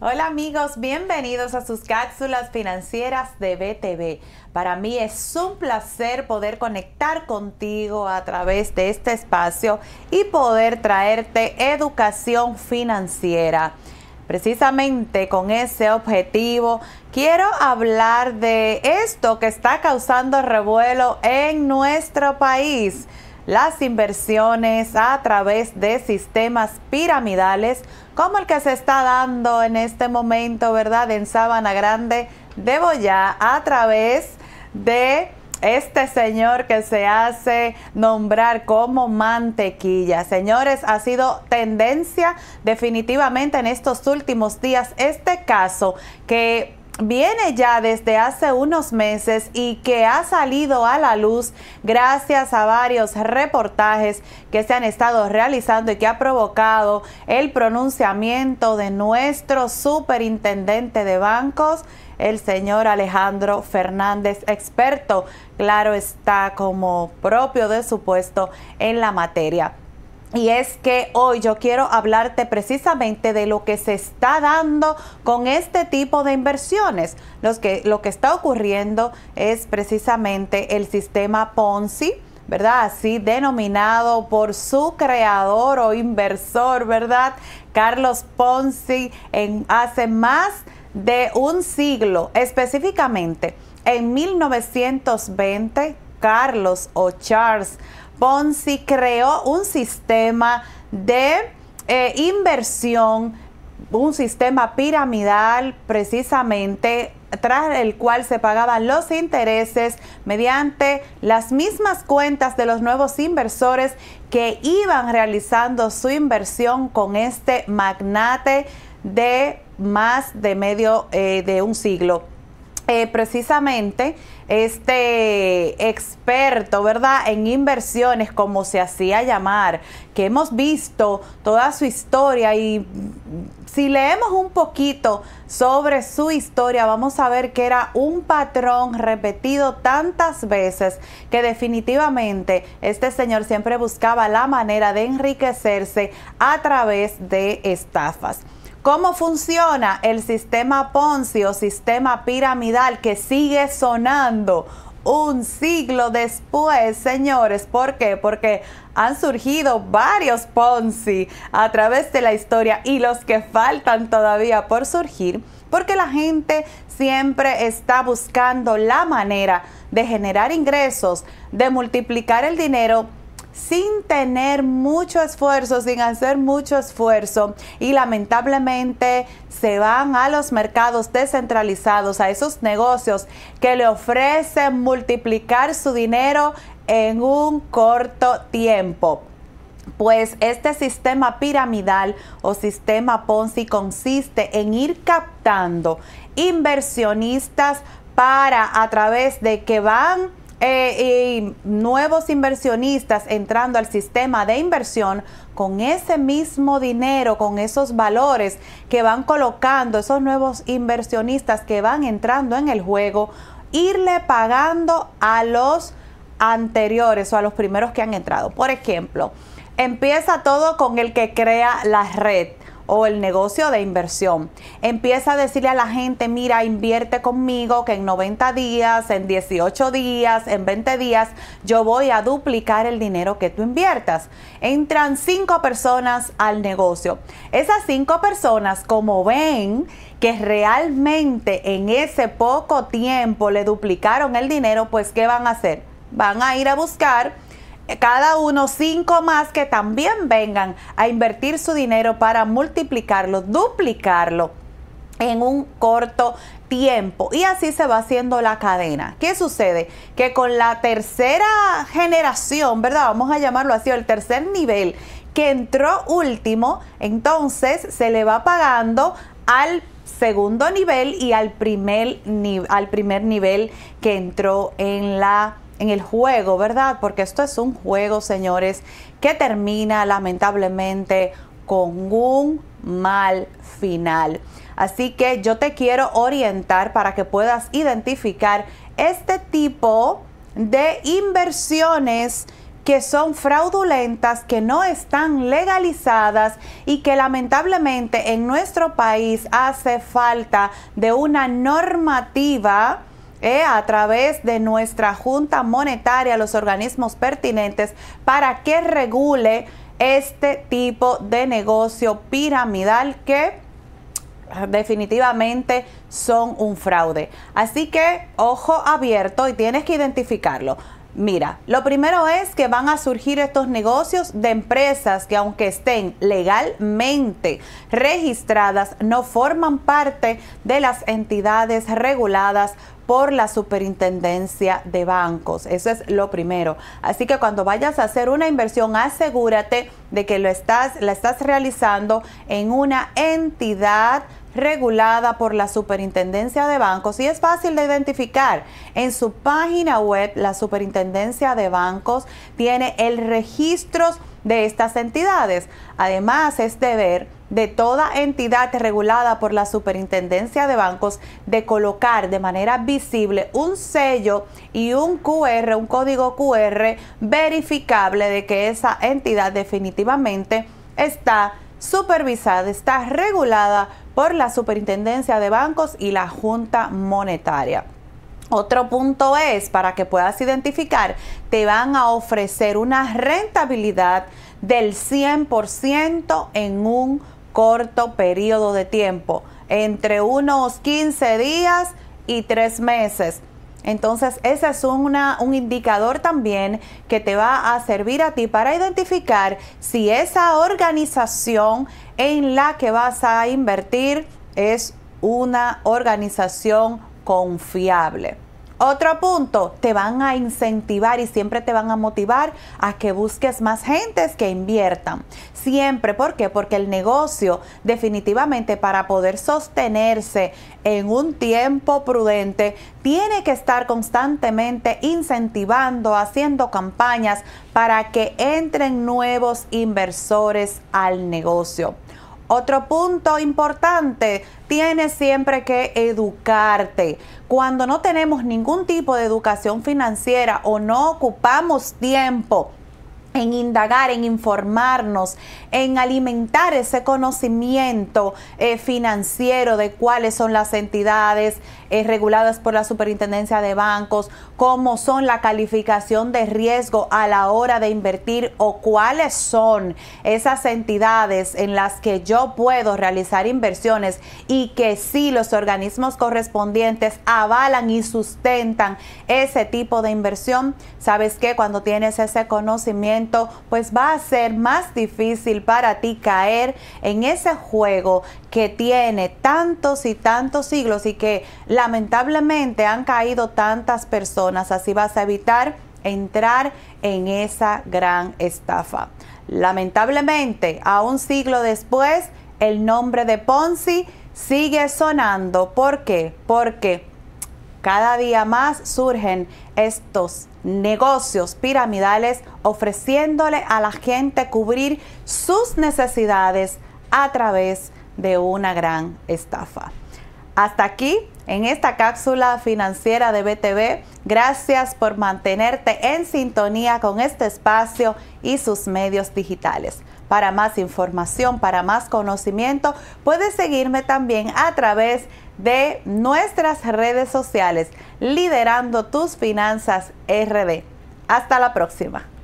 Hola amigos, bienvenidos a sus cápsulas financieras de BTV. Para mí es un placer poder conectar contigo a través de este espacio y poder traerte educación financiera. Precisamente con ese objetivo quiero hablar de esto que está causando revuelo en nuestro país las inversiones a través de sistemas piramidales como el que se está dando en este momento, ¿verdad? En Sabana Grande de Boyá a través de este señor que se hace nombrar como mantequilla. Señores, ha sido tendencia definitivamente en estos últimos días este caso que viene ya desde hace unos meses y que ha salido a la luz gracias a varios reportajes que se han estado realizando y que ha provocado el pronunciamiento de nuestro superintendente de bancos, el señor Alejandro Fernández, experto, claro está, como propio de su puesto en la materia. Y es que hoy yo quiero hablarte precisamente de lo que se está dando con este tipo de inversiones. Los que, lo que está ocurriendo es precisamente el sistema Ponzi. ¿Verdad? Así denominado por su creador o inversor, ¿verdad? Carlos Ponzi en hace más de un siglo, específicamente en 1920, Carlos o Charles Ponzi creó un sistema de eh, inversión, un sistema piramidal precisamente tras el cual se pagaban los intereses mediante las mismas cuentas de los nuevos inversores que iban realizando su inversión con este magnate de más de medio eh, de un siglo. Eh, precisamente este experto, ¿verdad?, en inversiones, como se hacía llamar, que hemos visto toda su historia y mm, si leemos un poquito sobre su historia, vamos a ver que era un patrón repetido tantas veces que definitivamente este señor siempre buscaba la manera de enriquecerse a través de estafas. ¿Cómo funciona el sistema Ponzi o sistema piramidal que sigue sonando? un siglo después, señores. ¿Por qué? Porque han surgido varios Ponzi a través de la historia y los que faltan todavía por surgir, porque la gente siempre está buscando la manera de generar ingresos, de multiplicar el dinero sin tener mucho esfuerzo, sin hacer mucho esfuerzo y lamentablemente se van a los mercados descentralizados, a esos negocios que le ofrecen multiplicar su dinero en un corto tiempo. Pues este sistema piramidal o sistema Ponzi consiste en ir captando inversionistas para a través de que van eh, y nuevos inversionistas entrando al sistema de inversión con ese mismo dinero, con esos valores que van colocando esos nuevos inversionistas que van entrando en el juego, irle pagando a los anteriores o a los primeros que han entrado. Por ejemplo, empieza todo con el que crea la red o el negocio de inversión. Empieza a decirle a la gente, mira, invierte conmigo que en 90 días, en 18 días, en 20 días, yo voy a duplicar el dinero que tú inviertas. Entran cinco personas al negocio. Esas cinco personas, como ven, que realmente en ese poco tiempo le duplicaron el dinero, pues ¿qué van a hacer? Van a ir a buscar cada uno cinco más que también vengan a invertir su dinero para multiplicarlo, duplicarlo en un corto tiempo. Y así se va haciendo la cadena. ¿Qué sucede? Que con la tercera generación, ¿verdad? Vamos a llamarlo así, el tercer nivel que entró último, entonces se le va pagando al segundo nivel y al primer, al primer nivel que entró en la en el juego, ¿verdad? Porque esto es un juego, señores, que termina lamentablemente con un mal final. Así que yo te quiero orientar para que puedas identificar este tipo de inversiones que son fraudulentas, que no están legalizadas y que lamentablemente en nuestro país hace falta de una normativa e, a través de nuestra Junta Monetaria, los organismos pertinentes, para que regule este tipo de negocio piramidal que ah, definitivamente son un fraude. Así que ojo abierto y tienes que identificarlo. Mira, lo primero es que van a surgir estos negocios de empresas que aunque estén legalmente registradas, no forman parte de las entidades reguladas por la superintendencia de bancos. Eso es lo primero. Así que cuando vayas a hacer una inversión, asegúrate de que lo estás, la estás realizando en una entidad regulada por la Superintendencia de Bancos y es fácil de identificar. En su página web, la Superintendencia de Bancos tiene el registro de estas entidades. Además, es de ver de toda entidad regulada por la Superintendencia de Bancos de colocar de manera visible un sello y un QR, un código QR verificable de que esa entidad definitivamente está supervisada, está regulada por la Superintendencia de Bancos y la Junta Monetaria. Otro punto es, para que puedas identificar, te van a ofrecer una rentabilidad del 100% en un corto periodo de tiempo, entre unos 15 días y 3 meses. Entonces, ese es una, un indicador también que te va a servir a ti para identificar si esa organización en la que vas a invertir es una organización confiable. Otro punto, te van a incentivar y siempre te van a motivar a que busques más gentes que inviertan. Siempre, ¿por qué? Porque el negocio definitivamente para poder sostenerse en un tiempo prudente tiene que estar constantemente incentivando, haciendo campañas para que entren nuevos inversores al negocio. Otro punto importante, tienes siempre que educarte. Cuando no tenemos ningún tipo de educación financiera o no ocupamos tiempo en indagar, en informarnos, en alimentar ese conocimiento eh, financiero de cuáles son las entidades, eh, reguladas por la Superintendencia de Bancos, cómo son la calificación de riesgo a la hora de invertir o cuáles son esas entidades en las que yo puedo realizar inversiones y que si los organismos correspondientes avalan y sustentan ese tipo de inversión. Sabes que cuando tienes ese conocimiento, pues va a ser más difícil para ti caer en ese juego que tiene tantos y tantos siglos y que lamentablemente han caído tantas personas, así vas a evitar entrar en esa gran estafa. Lamentablemente, a un siglo después, el nombre de Ponzi sigue sonando. ¿Por qué? Porque cada día más surgen estos negocios piramidales ofreciéndole a la gente cubrir sus necesidades a través de una gran estafa. Hasta aquí en esta cápsula financiera de BTV. Gracias por mantenerte en sintonía con este espacio y sus medios digitales. Para más información, para más conocimiento, puedes seguirme también a través de nuestras redes sociales, liderando tus finanzas RD. Hasta la próxima.